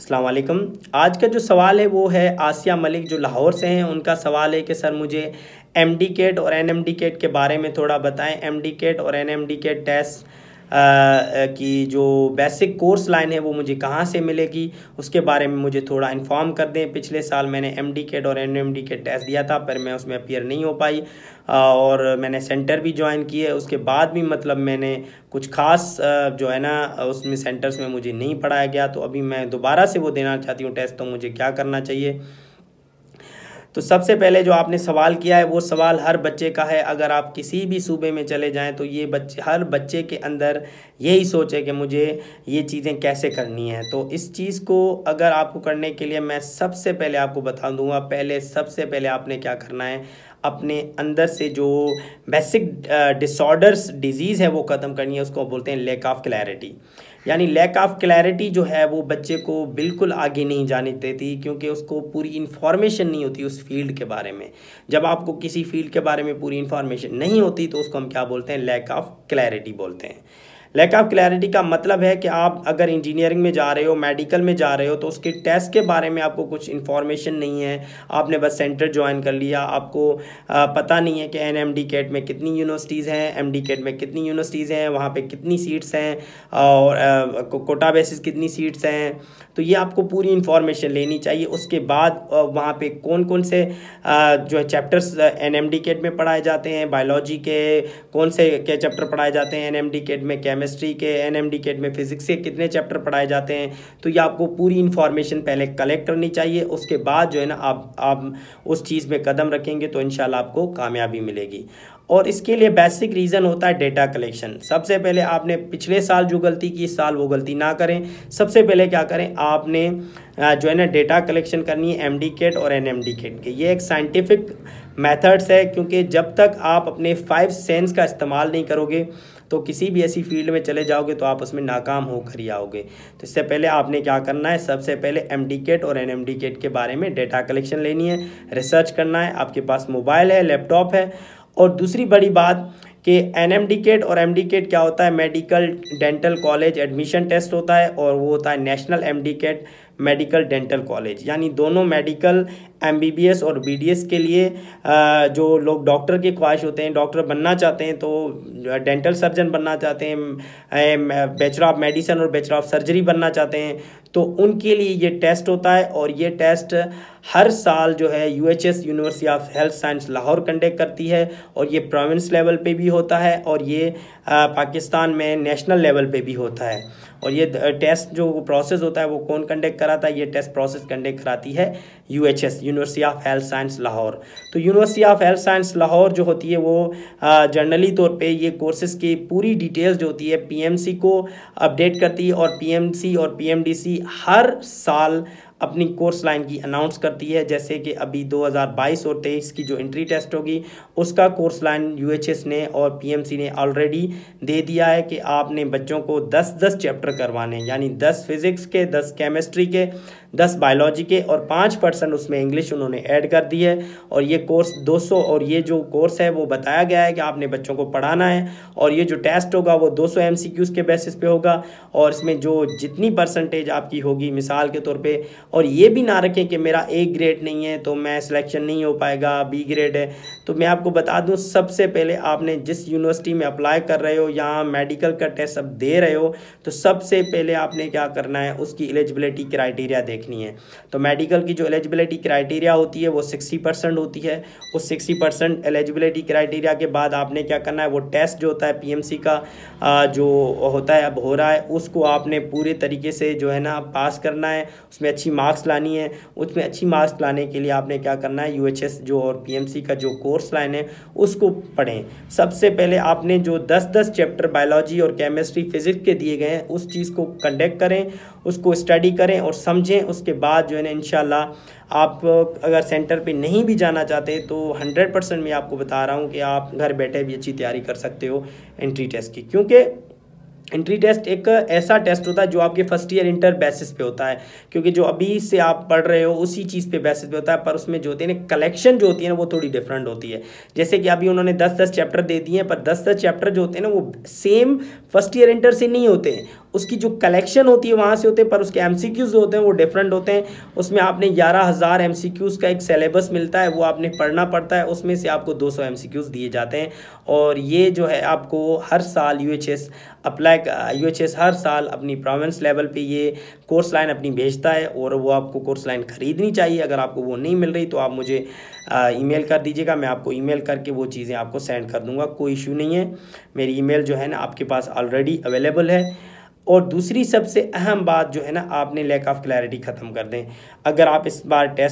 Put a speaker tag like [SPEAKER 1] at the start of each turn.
[SPEAKER 1] असलकम आज का जो सवाल है वो है आसिया मलिक जो लाहौर से हैं उनका सवाल है कि सर मुझे एम डी केट और एन एम डी केट के बारे में थोड़ा बताएं एम डी केट और N M D CAT test की जो बेसिक कोर्स लाइन है वो मुझे कहाँ से मिलेगी उसके बारे में मुझे थोड़ा इन्फॉर्म कर दें पिछले साल मैंने एम डी केट और N M D CAT test दिया था पर मैं उसमें अपियर नहीं हो पाई और मैंने सेंटर भी ज्वाइन किए है उसके बाद भी मतलब मैंने कुछ खास जो है ना उसमें सेंटर्स में मुझे नहीं पढ़ाया गया तो अभी मैं दोबारा से वो देना चाहती हूँ टेस्ट तो मुझे क्या करना चाहिए तो सबसे पहले जो आपने सवाल किया है वो सवाल हर बच्चे का है अगर आप किसी भी सूबे में चले जाएं तो ये बच्चे हर बच्चे के अंदर यही सोच है कि मुझे ये चीज़ें कैसे करनी है तो इस चीज़ को अगर आपको करने के लिए मैं सबसे पहले आपको बता दूंगा पहले सबसे पहले आपने क्या करना है अपने अंदर से जो बेसिक डिसऑर्डर्स डिजीज़ है वो ख़त्म करनी है उसको बोलते हैं लेक ऑफ क्लैरिटी यानी लैक ऑफ क्लैरिटी जो है वो बच्चे को बिल्कुल आगे नहीं जाने देती क्योंकि उसको पूरी इन्फॉर्मेशन नहीं होती उस फील्ड के बारे में जब आपको किसी फील्ड के बारे में पूरी इन्फॉर्मेशन नहीं होती तो उसको हम क्या बोलते हैं लैक ऑफ क्लैरिटी बोलते हैं लैक ऑफ क्लैरिटी का मतलब है कि आप अगर इंजीनियरिंग में जा रहे हो मेडिकल में जा रहे हो तो उसके टेस्ट के बारे में आपको कुछ इन्फॉर्मेशन नहीं है आपने बस सेंटर ज्वाइन कर लिया आपको पता नहीं है कि एन एम डी कैट में कितनी यूनिवर्सिटीज़ हैं एम डी कैट में कितनी यूनिवर्सिटीज़ हैं वहाँ पर कितनी सीट्स हैं और कोटा बेसिस कितनी सीट्स हैं तो ये आपको पूरी इन्फॉर्मेशन लेनी चाहिए उसके बाद वहाँ पर कौन कौन से जो है chapters N M D CAT में पढ़ाए जाते हैं बायोलॉजी के कौन से के चैप्टर पढ़ाए जाते हैं एन एम डी कैट में केमिस्ट्री केमिस्ट्री के एन कैट में फिजिक्स के कितने चैप्टर पढ़ाए जाते हैं तो ये आपको पूरी इन्फॉर्मेशन पहले कलेक्ट करनी चाहिए उसके बाद जो है ना आप आप उस चीज़ में कदम रखेंगे तो इन आपको कामयाबी मिलेगी और इसके लिए बेसिक रीज़न होता है डेटा कलेक्शन सबसे पहले आपने पिछले साल जो गलती की इस साल वो गलती ना करें सबसे पहले क्या करें आपने जो है ना डेटा कलेक्शन करनी है एम डी केट और एन एम डी केट के ये एक साइंटिफिक मेथड्स है क्योंकि जब तक आप अपने फाइव सेंस का इस्तेमाल नहीं करोगे तो किसी भी ऐसी फील्ड में चले जाओगे तो आप उसमें नाकाम होकर ही आओगे तो इससे पहले आपने क्या करना है सबसे पहले एम केट और एन केट के बारे में डेटा कलेक्शन लेनी है रिसर्च करना है आपके पास मोबाइल है लैपटॉप है और दूसरी बड़ी बात कि एन केट और एम केट क्या होता है medical dental college admission test होता है और वो होता है national M CAT medical dental college यानी दोनों मेडिकल एम और बी के लिए जो लोग डॉक्टर के ख्वाहिश होते हैं डॉक्टर बनना चाहते हैं तो डेंटल सर्जन बनना चाहते हैं बैचलर ऑफ मेडिसन और बैचलर ऑफ सर्जरी बनना चाहते हैं तो उनके लिए ये टेस्ट होता है और ये टेस्ट हर साल जो है U H S university of health science Lahore conduct करती है और ये प्रोविंस लेवल पे भी होता है और ये पाकिस्तान में नेशनल लेवल पे भी होता है और ये टेस्ट जो प्रोसेस होता है वो कौन कंडक्ट कराता है ये टेस्ट प्रोसेस कंडक्ट कराती है U H S university of health science Lahore तो university of health science Lahore जो होती है वो जनरली तौर पे ये कोर्सेज की पूरी डिटेल्स जो होती है पीएमसी को अपडेट करती है और पीएमसी और पीएमडीसी हर साल अपनी कोर्स लाइन की अनाउंस करती है जैसे कि अभी 2022 और 23 की जो इंट्री टेस्ट होगी उसका कोर्स लाइन यूएचएस ने और पीएमसी ने ऑलरेडी दे दिया है कि आपने बच्चों को 10-10 चैप्टर करवाने यानी 10 फिज़िक्स के 10 केमिस्ट्री के दस बायोलॉजी के और पाँच परसेंट उसमें इंग्लिश उन्होंने ऐड कर दी है और ये कोर्स 200 और ये जो कोर्स है वो बताया गया है कि आपने बच्चों को पढ़ाना है और ये जो टेस्ट होगा वो 200 सौ एम के बेसिस पे होगा और इसमें जो जितनी परसेंटेज आपकी होगी मिसाल के तौर पर और ये भी ना रखें कि मेरा ए ग्रेड नहीं है तो मैं सिलेक्शन नहीं हो पाएगा बी ग्रेड है तो मैं आपको बता दूँ सबसे पहले आपने जिस यूनिवर्सिटी में अप्लाई कर रहे हो या मेडिकल का टेस्ट अब दे रहे हो तो सबसे पहले आपने क्या करना है उसकी एलिजिबिलिटी क्राइटेरिया देख देखनी है तो मेडिकल की जो एलिजिबिलिटी क्राइटेरिया होती है वो सिक्सटी परसेंट होती है उस सिक्सटी परसेंट एलिजिबिलिटी क्राइटेरिया के बाद आपने क्या करना है वो टेस्ट जो होता है पीएमसी का जो होता है अब हो रहा है उसको आपने पूरे तरीके से जो है ना पास करना है उसमें अच्छी मार्क्स लानी है उसमें अच्छी मार्क्स लाने के लिए आपने क्या करना है यू जो और पी का जो कोर्स लाइन है उसको पढ़ें सबसे पहले आपने जो दस दस चैप्टर बायोलॉजी और केमिस्ट्री फिजिक्स के दिए गए हैं उस चीज़ को कंडक्ट करें उसको स्टडी करें और समझें उसके बाद जो है ना इन आप अगर सेंटर पे नहीं भी जाना चाहते तो 100 परसेंट मैं आपको बता रहा हूँ कि आप घर बैठे भी अच्छी तैयारी कर सकते हो एंट्री टेस्ट की क्योंकि एंट्री टेस्ट एक ऐसा टेस्ट होता है जो आपके फर्स्ट ईयर इंटर बेसिस पे होता है क्योंकि जो अभी से आप पढ़ रहे हो उसी चीज़ पे बेसिस पे होता है पर उसमें जो होती है ना कलेक्शन जो होती है ना वो थोड़ी डिफरेंट होती है जैसे कि अभी उन्होंने दस दस चैप्टर दे दिए हैं पर दस दस चैप्टर जो होते हैं ना वो सेम फर्स्ट ईयर इंटर से नहीं होते उसकी जो कलेक्शन होती है वहाँ से होते हैं पर उसके एम होते हैं वो डिफरेंट होते हैं उसमें आपने ग्यारह हज़ार एम का एक सेलेबस मिलता है वो आपने पढ़ना पड़ता है उसमें से आपको दो सौ एम दिए जाते हैं और ये जो है आपको हर साल यू अप्लाई यू हर साल अपनी प्रोविंस लेवल पे ये कोर्स लाइन अपनी भेजता है और वो आपको कोर्स लाइन ख़रीदनी चाहिए अगर आपको वो नहीं मिल रही तो आप मुझे ईमेल कर दीजिएगा मैं आपको ईमेल करके वो चीज़ें आपको सेंड कर दूंगा कोई इशू नहीं है मेरी ईमेल जो है ना आपके पास ऑलरेडी अवेलेबल है और दूसरी सबसे अहम बात जो है ना आपने लैक ऑफ क्लैरिटी ख़त्म कर दें अगर आप इस बार टेस्ट